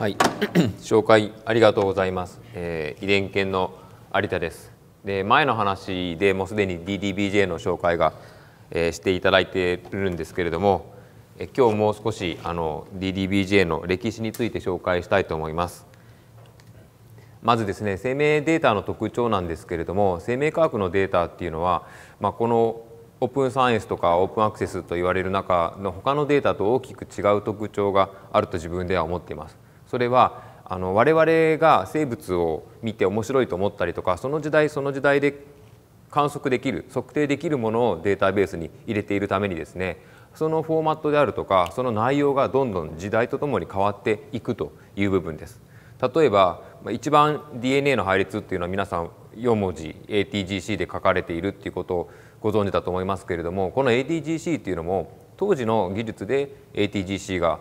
はい 紹介ありがとうございます、えー、遺伝犬の有田ですで前の話でもうすでに DDBJ の紹介が、えー、していただいてるんですけれども、えー、今日もう少しあの DDBJ の歴史について紹介したいと思いますまずですね生命データの特徴なんですけれども生命科学のデータっていうのは、まあ、このオープンサイエンスとかオープンアクセスと言われる中の他のデータと大きく違う特徴があると自分では思っています。それはあの我々が生物を見て面白いと思ったりとかその時代その時代で観測できる測定できるものをデータベースに入れているためにですねそのフォーマットであるとかその内容がどんどん時代とともに変わっていくという部分です。例えば一番 DNA の配列っていうのは皆さん4文字 ATGC で書かれているっていうことをご存知だと思いますけれどもこの ATGC っていうのも当時の技術で ATGC が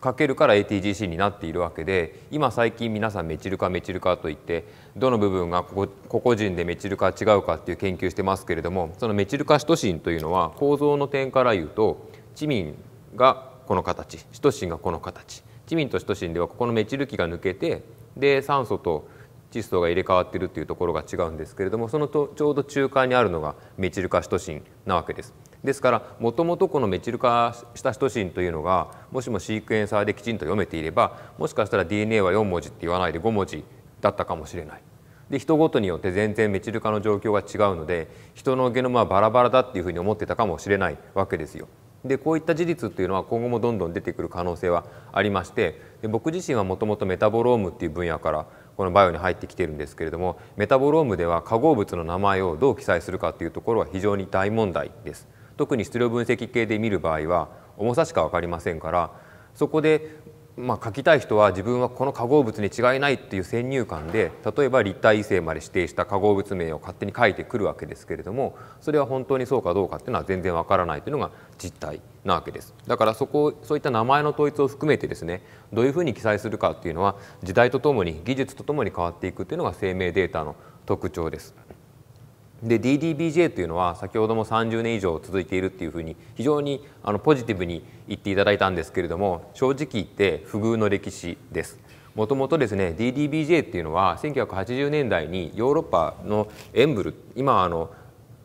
かけるから ATGC になっているわけで今最近皆さんメチル化メチル化といってどの部分が個々人でメチル化違うかっていう研究してますけれどもそのメチル化シトシンというのは構造の点から言うとチミンがこの形シトシンがこの形チミンとシトシンではここのメチル基が抜けてで酸素と窒素が入れ替わってるっていうところが違うんですけれどもそのとちょうど中間にあるのがメチル化シトシンなわけです。ですからもともとこのメチル化したヒトシンというのがもしもシークエンサーできちんと読めていればもしかしたら DNA は4文字って言わないで5文字だったかもしれない。で人ごとによって全然メチル化の状況が違うので人のゲノムはバラバラだっていうふうに思ってたかもしれないわけですよ。でこういった事実っていうのは今後もどんどん出てくる可能性はありましてで僕自身はもともとメタボロームっていう分野からこのバイオに入ってきてるんですけれどもメタボロームでは化合物の名前をどう記載するかっていうところは非常に大問題です。特に質量分析系で見る場合は重さしか分かりませんからそこでまあ、書きたい人は自分はこの化合物に違いないっていう先入観で例えば立体異性まで指定した化合物名を勝手に書いてくるわけですけれどもそれは本当にそうかどうかっていうのは全然わからないというのが実態なわけですだからそこそういった名前の統一を含めてですねどういうふうに記載するかっていうのは時代とともに技術とともに変わっていくっていうのが生命データの特徴です。で DDBJ というのは先ほども30年以上続いているっていうふうに非常にあのポジティブに言っていただいたんですけれども正直言って不遇の歴史です。もともとですね DDBJ っていうのは1980年代にヨーロッパのエンブル今あの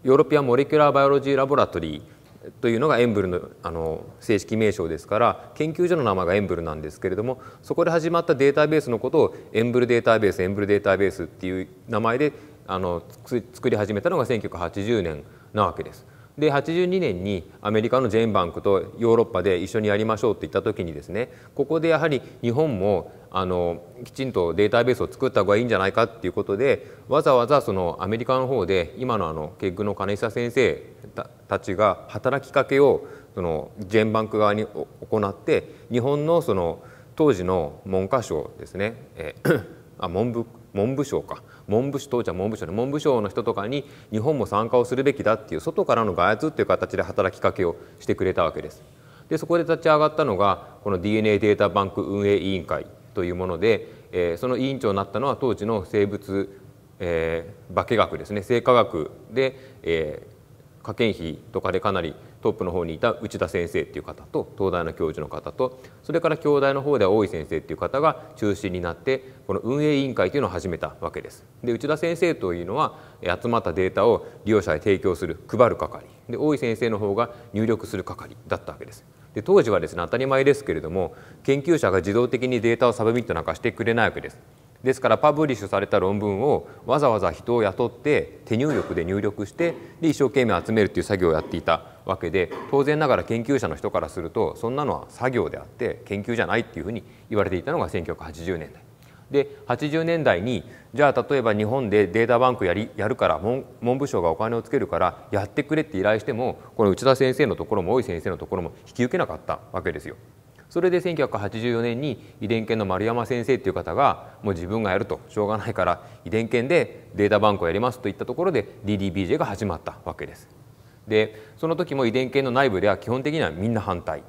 ヨーロピアン・モレキュラー・バイオロジー・ラボラトリーというのがエンブルのあの正式名称ですから研究所の名前がエンブルなんですけれどもそこで始まったデータベースのことをエンブルデータベースエンブルデータベースっていう名前であの作り始めたのが1980年なわけです。で82年にアメリカのジェーンバンクとヨーロッパで一緒にやりましょうって言った時にですねここでやはり日本もあのきちんとデータベースを作った方がいいんじゃないかっていうことでわざわざそのアメリカの方で今のあの結局の金久先生たちが働きかけをそのジェーンバンク側に行って日本のその当時の文科省ですね、えあ文部文部省か文部省当時は文部省で文部省の人とかに日本も参加をするべきだっていう外からの外圧っていう形で働きかけをしてくれたわけです。でそこで立ち上がったのがこの DNA データバンク運営委員会というもので、えー、その委員長になったのは当時の生物、えー、化学ですね生化学で、えー、科研費とかでかなりトップの方にいた内田先生っていう方と東大の教授の方とそれから京大の方では大井先生っていう方が中心になってこの運営委員会というのを始めたわけです。で内田先生というのは集まったデータを利用者へ提供する配る係で大井先生の方が入力する係だったわけです。で当時はですね当たり前ですけれども研究者が自動的にデータをサブミットなんかしてくれないわけです。ですからパブリッシュされた論文をわざわざ人を雇って手入力で入力してで一生懸命集めるっていう作業をやっていたわけで当然ながら研究者の人からするとそんなのは作業であって研究じゃないっていうふうに言われていたのが1980年代。で80年代にじゃあ例えば日本でデータバンクやりやるから文部省がお金をつけるからやってくれって依頼してもこの内田先生のところも大井先生のところも引き受けなかったわけですよ。それで1984年に遺伝研の丸山先生っていう方がもう自分がやるとしょうがないから遺伝研でデータバンクをやりますといったところで DDBJ が始まったわけです。でその時も遺伝研の内部では基本的にはみんな反対。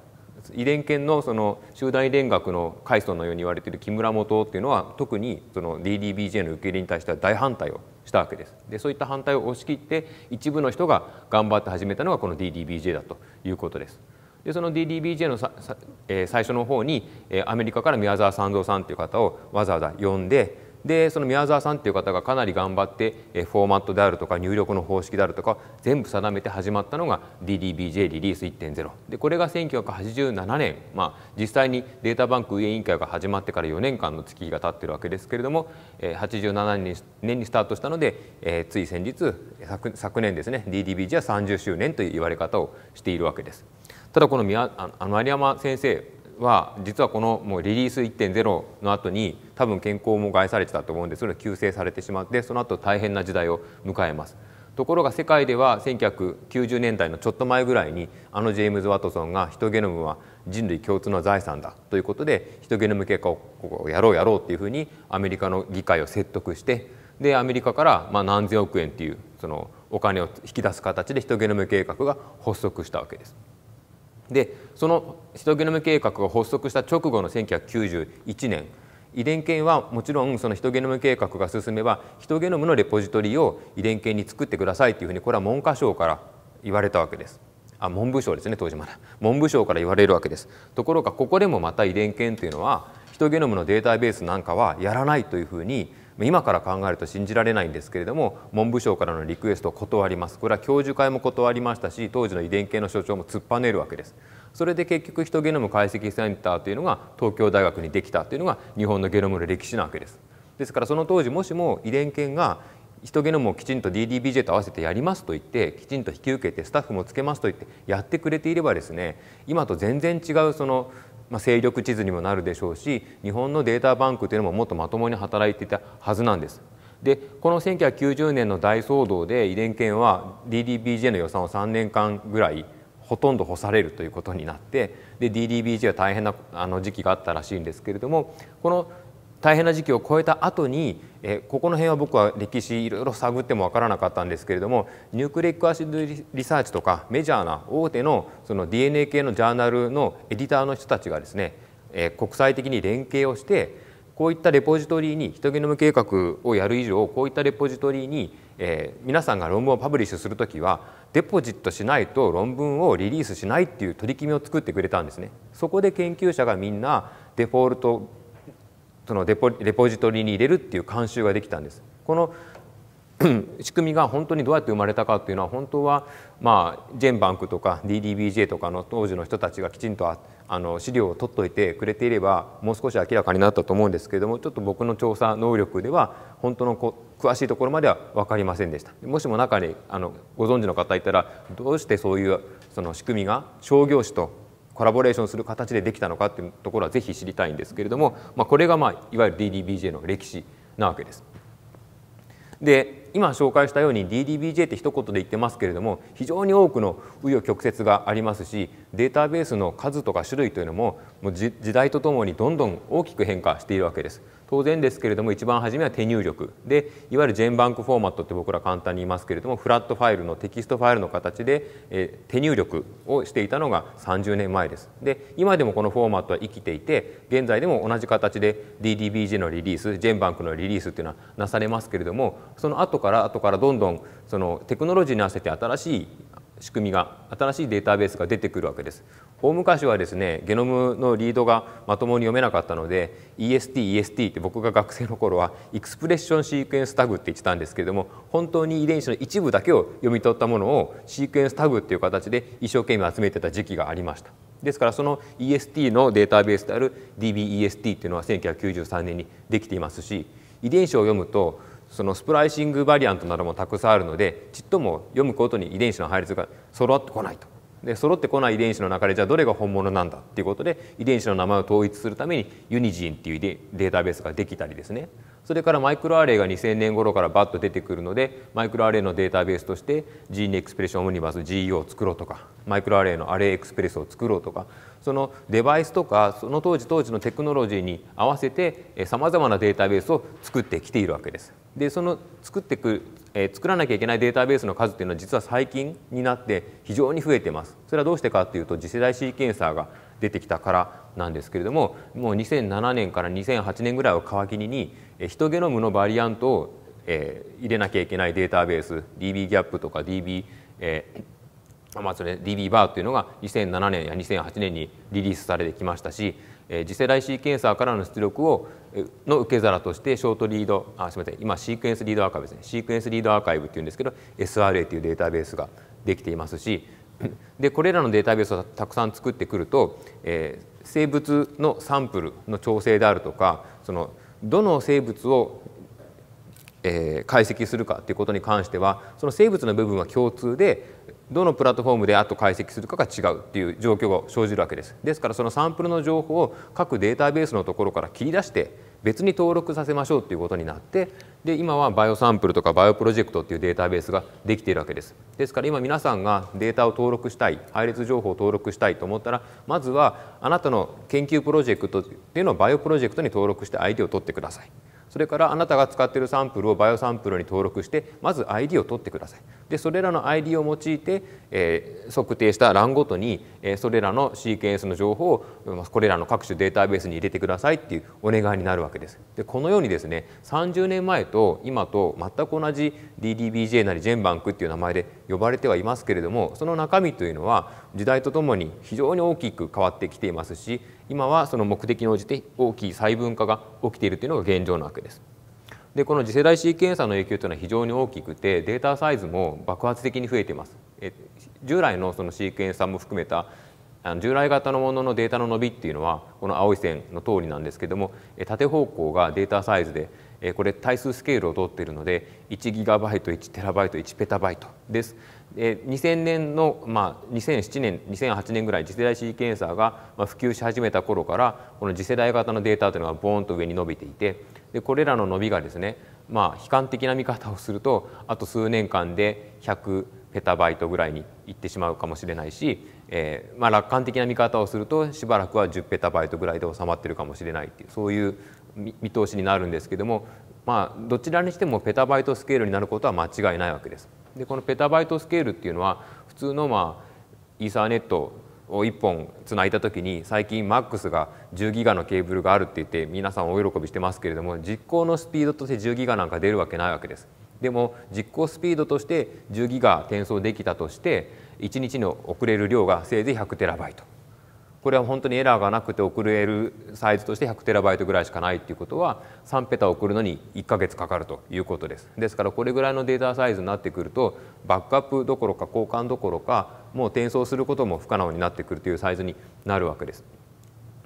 遺伝研のその集団遺伝学の階層のように言われている木村元っていうのは特にその DDBJ の受け入れに対しては大反対をしたわけですでそういった反対を押し切って一部の人が頑張って始めたのがこの DDBJ だということです。でその DDBJ のささ、えー、最初の方に、えー、アメリカから宮沢三蔵さんという方をわざわざ呼んででその宮沢さんという方がかなり頑張って、えー、フォーマットであるとか入力の方式であるとか全部定めて始まったのが DDBJ リリース1.0でこれが1987年、まあ、実際にデータバンク運営委員会が始まってから4年間の月日が経ってるわけですけれども、えー、87年に年にスタートしたので、えー、つい先日昨昨年ですね DDBJ は30周年という言われ方をしているわけです。ただこの宮あの丸山先生は実はこのもうリリース1.0の後に多分健康も害されてたと思うんですそれが急性されてしまってその後大変な時代を迎えます。ところが世界では1990年代のちょっと前ぐらいにあのジェームズ・ワトソンがヒトゲノムは人類共通の財産だということでヒトゲノム結果をやろうやろうっていうふうにアメリカの議会を説得してでアメリカからま何千億円っていうそのお金を引き出す形でヒトゲノム計画が発足したわけです。でそのヒトゲノム計画が発足した直後の1991年遺伝研はもちろんそのヒトゲノム計画が進めばヒトゲノムのレポジトリを遺伝研に作ってくださいというふうにこれは文科省から言われたわけです。あ文部省ですね当時まだ文部省から言われるわけですところがここでもまた遺伝研というのはヒトゲノムのデータベースなんかはやらないというふうに今から考えると信じられないんですけれども文部省からのリクエストを断りますこれは教授会も断りましたし当時の遺伝系の所長も突っぱねるわけですそれで結局ヒトゲノム解析センターというのが東京大学にできたというのが日本のゲノムの歴史なわけですですからその当時もしも遺伝研がヒトゲノムをきちんと DDBJ と合わせてやりますと言ってきちんと引き受けてスタッフもつけますと言ってやってくれていればですね今と全然違うそのまあ、勢力地図にもなるでしょうし日本のデータバンクというのももっとまともに働いていたはずなんです。でこの1990年の大騒動で遺伝研は DDBJ の予算を3年間ぐらいほとんど干されるということになってで DDBJ は大変なあの時期があったらしいんですけれどもこの大変な時期を超えた後にえここの辺は僕は歴史いろいろ探っても分からなかったんですけれどもニュークレックアシドリサーチとかメジャーな大手のその DNA 系のジャーナルのエディターの人たちがですね、え国際的に連携をしてこういったレポジトリにヒトゲノム計画をやる以上こういったレポジトリに、えー、皆さんが論文をパブリッシュする時はデポジットしないと論文をリリースしないっていう取り決めを作ってくれたんですね。そこで研究者がみんなデフォルトそのデポレポジトリに入れるっていう慣習ができたんです。この 仕組みが本当にどうやって生まれたかっていうのは本当はまあジェンバンクとか DDBJ とかの当時の人たちがきちんとあの資料を取っといてくれていればもう少し明らかになったと思うんですけれどもちょっと僕の調査能力では本当のこ詳しいところまでは分かりませんでしたもしも中にあのご存知の方いたらどうしてそういうその仕組みが商業種とコラボレーションする形でできたのかっていうところはぜひ知りたいんですけれども、まあ、これが、まあ、いわゆる DDBJ の歴史なわけです。で今紹介したように DDBJ って一言で言ってますけれども非常に多くの紆余曲折がありますしデータベースの数とか種類というのももう時代とともにどんどん大きく変化しているわけです。当然ですけれども一番初めは手入力でいわゆるジェンバンクフォーマットって僕ら簡単に言いますけれどもフラットファイルのテキストファイルの形で、え手入力をしていたのが30年前です。で今でもこのフォーマットは生きていて現在でも同じ形で DDBG のリリースジェンバンクのリリースっていうのはなされますけれどもその後から後からどんどんそのテクノロジーに合わせて新しい仕組みが新しいデータベースが出てくるわけです大昔はですねゲノムのリードがまともに読めなかったので EST、EST って僕が学生の頃はエクスプレッションシークエンスタグって言ってたんですけれども本当に遺伝子の一部だけを読み取ったものをシークエンスタグっていう形で一生懸命集めてた時期がありました。ですからその EST のデータベースである DBEST っていうのは1993年にできていますし遺伝子を読むとそのスプライシングバリアントなどもたくさんあるのでちっとも読むことに遺伝子の配列が揃ってこないとで揃ってこない遺伝子の中でじゃあどれが本物なんだっていうことで遺伝子の名前を統一するためにユニジンっていうデータベースができたりですねそれからマイクロアレイが2000年頃からバッと出てくるのでマイクロアレイのデータベースとしてジーンエクスプレッションオムニバス GEO を作ろうとかマイクロアレイのアレイエクスプレスを作ろうとかそのデバイスとかその当時当時のテクノロジーに合わせてさまざまなデータベースを作ってきているわけです。でその作ってく、えー、作らなきゃいけないデータベースの数っていうのは実は最近になって非常に増えてますそれはどうしてかっていうと次世代シーケンサーが出てきたからなんですけれどももう2007年から2008年ぐらいを皮切りにヒトゲノムのバリアントを、えー、入れなきゃいけないデータベース dbGAP とか db、えーまあ、それ DB バーというのが2007年や2008年にリリースされてきましたし次世代シーケンサーからの出力をの受け皿としてショートリードあすみません今シークエンスリードアーカイブですねシークエンスリードアーカイブっていうんですけど SRA というデータベースができていますし でこれらのデータベースをたくさん作ってくると、えー、生物のサンプルの調整であるとかそのどの生物を、えー、解析するかということに関してはその生物の部分は共通でどのプラットフォームであと解析するかが違うっていう状況が生じるわけですですからそのサンプルの情報を各データベースのところから切り出して別に登録させましょうっていうことになってで今はバイオサンプルとかバイオプロジェクトっていうデータベースができているわけですですから今皆さんがデータを登録したい配列情報を登録したいと思ったらまずはあなたの研究プロジェクトっていうのをバイオプロジェクトに登録して ID を取ってくださいそれからあなたが使っているサンプルをバイオサンプルに登録してまず ID を取ってくださいでそれらの ID を用いて、えー、測定した欄ごとに、えー、それらのシーケンスの情報をこれらの各種データベースに入れてくださいっていうお願いになるわけです。でこのようにですね30年前と今と全く同じ DDBJ なりジェンバンクっていう名前で呼ばれてはいますけれどもその中身というのは時代とともに非常に大きく変わってきていますし今はその目的に応じて大きい細分化が起きているというのが現状なわけです。でこの次世代シーケンサーの影響というのは非常に大きくてデータサイズも爆発的に増えていますえ従来のそのシーケンサーも含めたあの従来型のもののデータの伸びっていうのはこの青い線の通りなんですけども縦方向がデータサイズでこれ対数スケールを取っているので1イト1 t b 1イトです2000年の、まあ、2007年2008年ぐらい次世代シーケンサーが普及し始めた頃からこの次世代型のデータというのがボーンと上に伸びていてでこれらの伸びがですねまあ悲観的な見方をするとあと数年間で100ペタバイトぐらいにいってしまうかもしれないし、えー、まあ、楽観的な見方をするとしばらくは10ペタバイトぐらいで収まってるかもしれないっていうそういう見通しになるんですけども、まあ、どちらにしてもペタバイトスケールになることは間違いないわけです。でこのペタバイトスケールっていうのは普通のまあイーサーネットを1本つないだ時に最近 MAX が10ギガのケーブルがあるって言って皆さん大喜びしてますけれども実行のスピードとして10ギガなんか出るわけないわけです。でも実行スピードとして10ギガ転送できたとして1日の遅れる量がせいぜい100テラバイトこれは本当にエラーがなくて送れるサイズとして1 0 0テラバイトぐらいしかないっていうことは3ペタ送るのに1ヶ月かかるということですですからこれぐらいのデータサイズになってくるとバックアップどころか交換どころかもう転送することも不可能になってくるというサイズになるわけです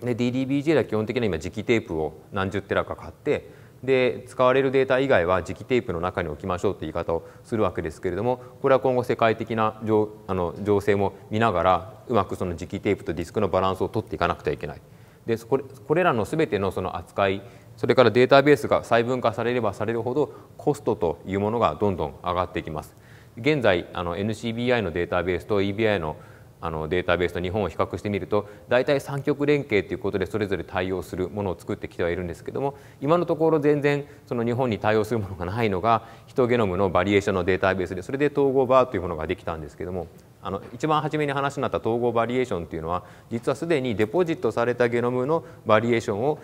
で DDBJ では基本的には今磁気テープを何十テラか買ってで使われるデータ以外は磁気テープの中に置きましょうという言い方をするわけですけれどもこれは今後世界的なあの情勢も見ながらうまくその磁気テープとディスクのバランスを取っていかなくてはいけない。でこれこれらの全てのその扱いそれからデータベースが細分化されればされるほどコストというものがどんどん上がっていきます。現在あの NCBI のデータベースと EBI のあのデータベースと日本を比較してみると大体3極連携ということでそれぞれ対応するものを作ってきてはいるんですけども今のところ全然その日本に対応するものがないのがヒトゲノムのバリエーションのデータベースでそれで統合バーというものができたんですけどもあの一番初めに話になった統合バリエーションというのは実はすでにデポジットされたゲノムのバリエーションを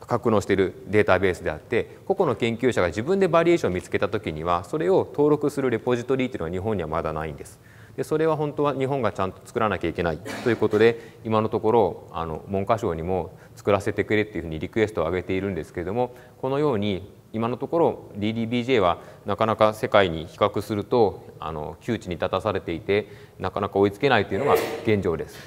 格納しているデータベースであって個々の研究者が自分でバリエーションを見つけた時にはそれを登録するレポジトリというのは日本にはまだないんです。でそれは本当は日本がちゃんと作らなきゃいけないということで今のところあの文科省にも作らせてくれっていうふうにリクエストを上げているんですけれどもこのように今のところ DDBJ はなかなか世界に比較するとあの窮地に立たされていてなかなか追いつけないというのが現状です。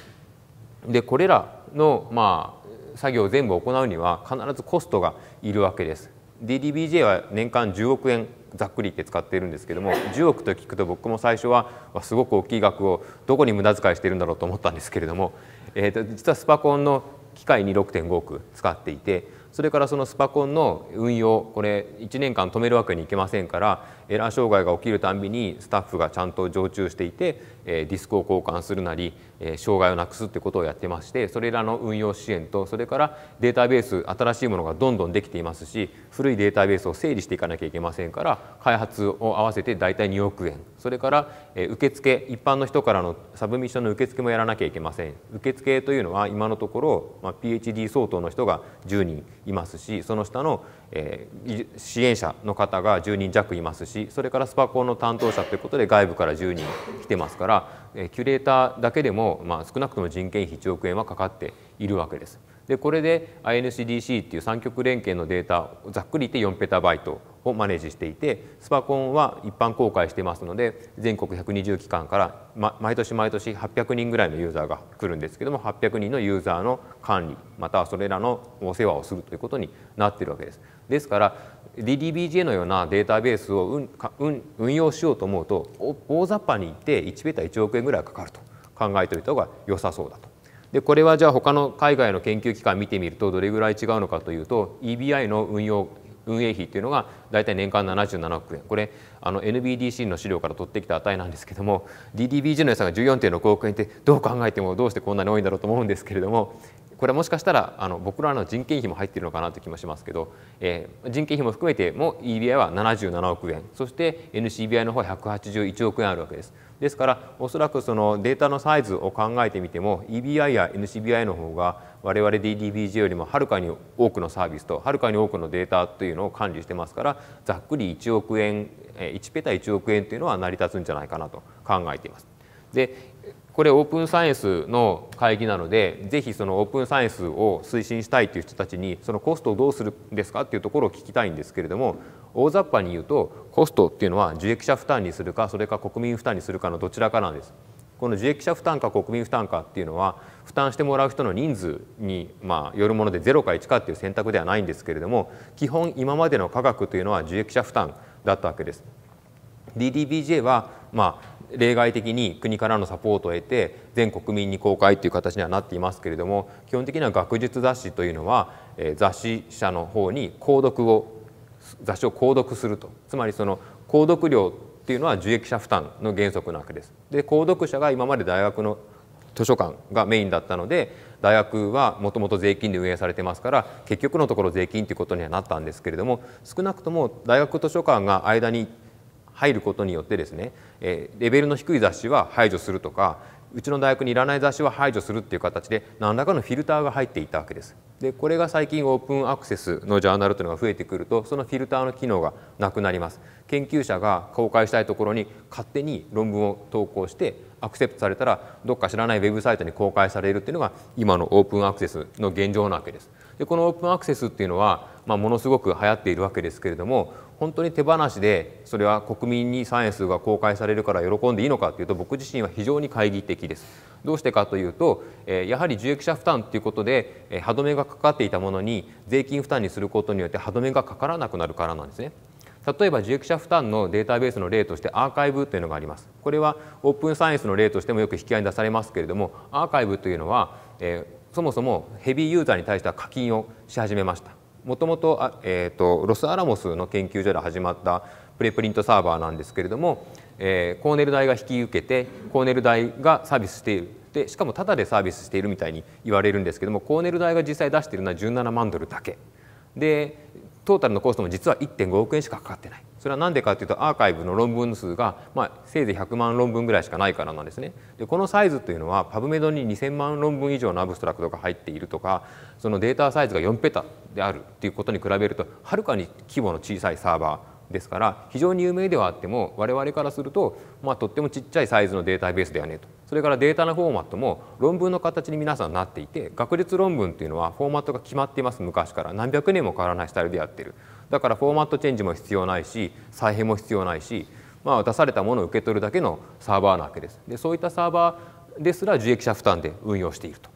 でこれらの、まあ、作業を全部行うには必ずコストがいるわけです。DDBJ は年間10億円ざっくり言って使っているんですけども10億と聞くと僕も最初はすごく大きい額をどこに無駄遣いしているんだろうと思ったんですけれども、えー、と実はスパコンの機械に6.5億使っていてそれからそのスパコンの運用これ1年間止めるわけにいけませんから、エラー障害が起きるたんびにスタッフがちゃんと常駐していて、えディスクを交換するなり、え障害をなくすってことをやってましてそれらの運用支援とそれからデータベース新しいものがどんどんできていますし古いデータベースを整理していかなきゃいけませんから開発を合わせて大体2億円それから、え受付一般の人からのサブミッションの受付もやらなきゃいけません受付というのは今のところ、ま PhD 相当の人が10人いますしその下のえー、支援者の方が10人弱いますしそれからスパコンの担当者ということで外部から10人来てますから、えー、キュレーターだけでも、まあ、少なくとも人件費1億円はかかっているわけです。でこれで INCDC っていう三極連携のデータざっくり言って4ペタバイトをマネージしていてスパコンは一般公開してますので全国120機関から、毎年毎年800人ぐらいのユーザーが来るんですけども800人のユーザーの管理またはそれらのお世話をするということになってるわけです。ですから DDBJ のようなデータベースを運用しようと思うと大雑把に言って1ペタ1億円ぐらいかかると考えておいた方が良さそうだとでこれはじゃあ他の海外の研究機関見てみるとどれぐらい違うのかというと EBI の運用運営費というのが大体年間77億円これあの NBDC の資料から取ってきた値なんですけども DDBG の予算が14.6億円ってどう考えてもどうしてこんなに多いんだろうと思うんですけれどもこれはもしかしたらあの僕らの人件費も入っているのかなという気もしますけど、えー、人件費も含めても EBI は77億円そして NCBI の方は181億円あるわけです。ですからおそらくそのデータのサイズを考えてみても EBI や NCBI の方が我々 DDBJ よりもはるかに多くのサービスとはるかに多くのデータというのを管理してますからざっくり1億円1ペタ1億円というのは成り立つんじゃないかなと考えています。でこれオープンサイエンスの会議なのでぜひそのオープンサイエンスを推進したいという人たちにそのコストをどうするんですかっていうところを聞きたいんですけれども大雑把に言うとコストっていうのは受益者負担にするかそれか国民負担にするかのどちらかなんです。この受益者負担か国民負担かっていうのは負担してもらう人の人数にまよるもので0か1かっていう選択ではないんですけれども基本今までの価格というのは受益者負担だったわけです。DDBJ はまあ例外的に国からのサポートを得て全国民に公開という形にはなっていますけれども基本的には学術雑誌というのは、え雑誌社の方に購読を雑誌を購読するとつまりその購読料っていうのは受益者負担の原則なわけです。で購読者が今まで大学の図書館がメインだったので大学はもともと税金で運営されてますから結局のところ税金ということにはなったんですけれども少なくとも大学図書館が間に入ることによってですね、えレベルの低い雑誌は排除するとかうちの大学にいらない雑誌は排除するっていう形で何らかのフィルターが入っていたわけです。でこれが最近オープンアクセスのジャーナルというのが増えてくるとそのフィルターの機能がなくなります。研究者が公開したいところに勝手に論文を投稿してアクセプトされたらどっか知らないウェブサイトに公開されるっていうのが今のオープンアクセスの現状なわけです。でこのオープンアクセスっていうのはまあ、ものすごく流行っているわけですけれども本当に手放しでそれは国民にサイエンスが公開されるから喜んでいいのかというと僕自身は非常に懐疑的です。どうしてかというとやはり受益者負担ということで歯止めがかかっていたものに税金負担にすることによって歯止めがかからなくなるからなんですね。例えば受益者負担のデータベースの例としてアーカイブというのがありますこれはオープンサイエンスの例としてもよく引き合いに出されますけれどもアーカイブというのは、えー、そもそもヘビーユーザーに対しては課金をし始めましたもともと,、えーと、ロスアラモスの研究所で始まったプレプリントサーバーなんですけれども、えー、コーネル大が引き受けてコーネル大がサービスしているでしかもタダでサービスしているみたいに言われるんですけどもコーネル大が実際出しているのは17万ドルだけでトータルのコストも実は1.5億円しかかかってないそれは何でかていうとアーカイブの論文数が、まあ、せいぜい100万論文ぐらいしかないからなんですね。でこのサイズというのはパブメドに2000万論文以上のアブストラクトが入っているとかそのデータサイズが4ペタであるということに比べるとはるかに規模の小さいサーバーですから非常に有名ではあっても我々からすると、まあ、とってもちっちゃいサイズのデータベースだよねとそれからデータのフォーマットも論文の形に皆さんなっていて学術論文っていうのはフォーマットが決まっています昔から何百年も変わらないスタイルでやってるだからフォーマットチェンジも必要ないし再編も必要ないし、まあ、出されたものを受け取るだけのサーバーなわけですでそういったサーバーですら受益者負担で運用していると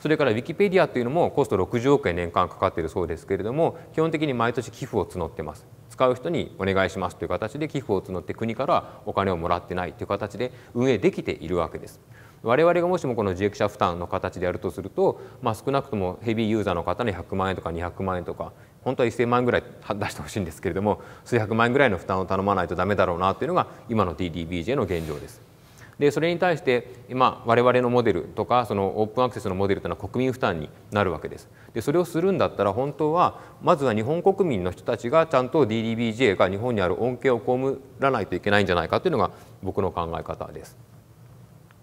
それからウィキペディアというのもコスト60億円年間かかっているそうですけれども基本的に毎年寄付を募ってます使う人にお願いしますという形で寄付を募って国からお金をもらってないという形で運営できているわけです。我々がもしもこの受益者負担の形でやるとすると、まあ、少なくともヘビーユーザーの方に100万円とか200万円とか本当は1,000万円ぐらい出してほしいんですけれども数百万円ぐらいの負担を頼まないとダメだろうなというのが今の TDBJ の現状です。でそれに対して、ま我々のモデルとかそのオープンアクセスのモデルというのは国民負担になるわけです。でそれをするんだったら本当はまずは日本国民の人たちがちゃんと DDBJ が日本にある恩恵を被らないといけないんじゃないかというのが僕の考え方です。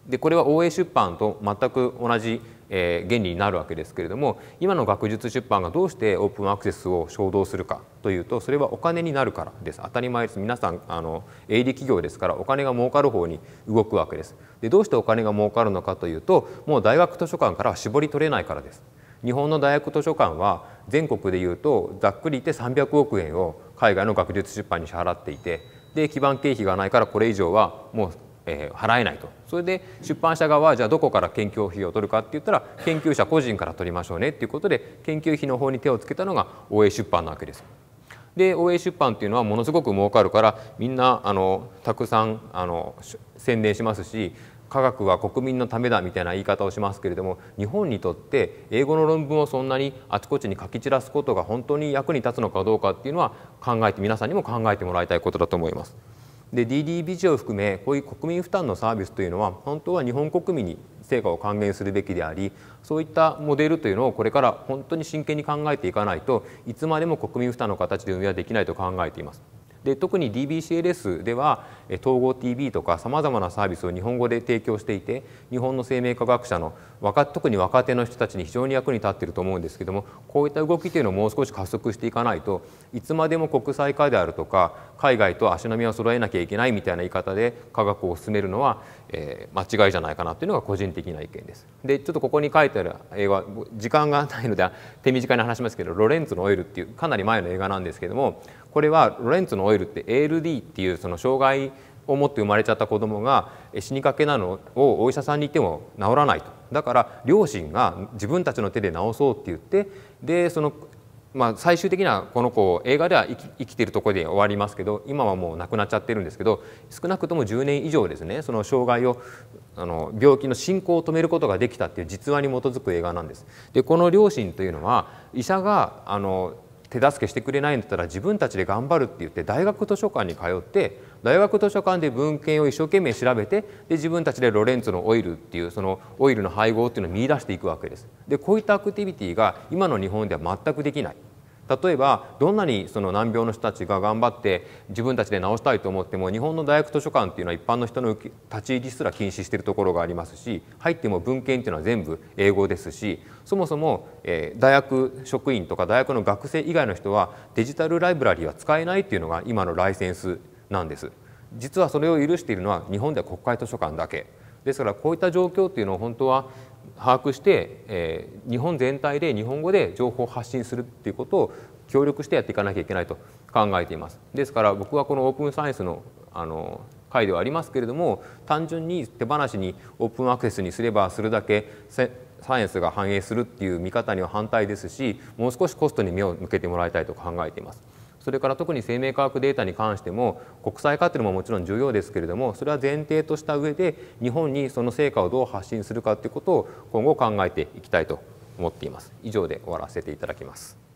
でこれは OA 出版と全く同じ原理になるわけですけれども今の学術出版がどうしてオープンアクセスを衝動するかというとそれはお金になるからです当たり前です皆さんあの営利企業ですからお金が儲かる方に動くわけですでどうしてお金が儲かるのかというともう大学図書館からは絞り取れないからです日本の大学図書館は全国でいうとざっくり言って300億円を海外の学術出版に支払っていてで基盤経費がないからこれ以上はもうえ払えないとそれで出版社側はじゃあどこから研究費を取るかって言ったら研究者個人から取りましょうねっていうことで研究費の方に手をつけたのが大江出版なわけです。で大江出版っていうのはものすごく儲かるからみんなあのたくさんあの宣伝しますし科学は国民のためだみたいな言い方をしますけれども日本にとって英語の論文をそんなにあちこちに書き散らすことが本当に役に立つのかどうかっていうのは考えて皆さんにも考えてもらいたいことだと思います。で DD ビジを含めこういう国民負担のサービスというのは本当は日本国民に成果を還元するべきでありそういったモデルというのをこれから本当に真剣に考えていかないといつまでも国民負担の形で運営はできないと考えています。で特に DBCLS では統合 TV とかさまざまなサービスを日本語で提供していて日本の生命科学者の若特に若手の人たちに非常に役に立っていると思うんですけどもこういった動きというのをもう少し加速していかないといつまでも国際化であるとか海外と足並みを揃えなきゃいけないみたいな言い方で科学を進めるのは、えー、間違いじゃないかなというのが個人的な意見です。でちょっとここに書いてある映画時間がないので手短に話しますけど「ロレンツのオイル」っていうかなり前の映画なんですけどもこれはロレンツのオイルって ALD っていうその障害を持って生まれちゃった子供が死にかけなのをお医者さんに行っても治らないとだから両親が自分たちの手で治そうって言ってでそのまあ、最終的にはこの子映画では生きてるところで終わりますけど今はもう亡くなっちゃってるんですけど少なくとも10年以上ですねその障害をあの病気の進行を止めることができたっていう実話に基づく映画なんです。でこの両親というのは医者があの手助けしてくれないんだったら自分たちで頑張るって言って大学図書館に通って大学図書館で文献を一生懸命調べてで自分たちでロレンツのオイルっていうそのオイルの配合っていうのを見出していくわけです。でこういったアクティビティが今の日本では全くできない。例えばどんなにその難病の人たちが頑張って自分たちで治したいと思っても日本の大学図書館っていうのは一般の人の立ち入りすら禁止してるところがありますし入っても文献っていうのは全部英語ですしそもそも、え大学職員とか大学の学生以外の人はデジタルライブラリーは使えないっていうのが今のライセンスなんです。実はそれを許しているのは日本では国会図書館だけですからこういった状況っていうのを本当は把握して、えー、日本全体で日本語で情報を発信するっていうことを協力してやっていかなきゃいけないと考えています。ですから僕はこのオープンサイエンスのあの回ではありますけれども単純に手放しにオープンアクセスにすればするだけサイエンスが反映するっていう見方には反対ですしもう少しコストに目を向けてもらいたいと考えています。それから特に生命科学データに関しても国際化っていうのももちろん重要ですけれどもそれは前提とした上で日本にその成果をどう発信するかっていうことを今後考えていきたいと思っています。以上で終わらせていただきます。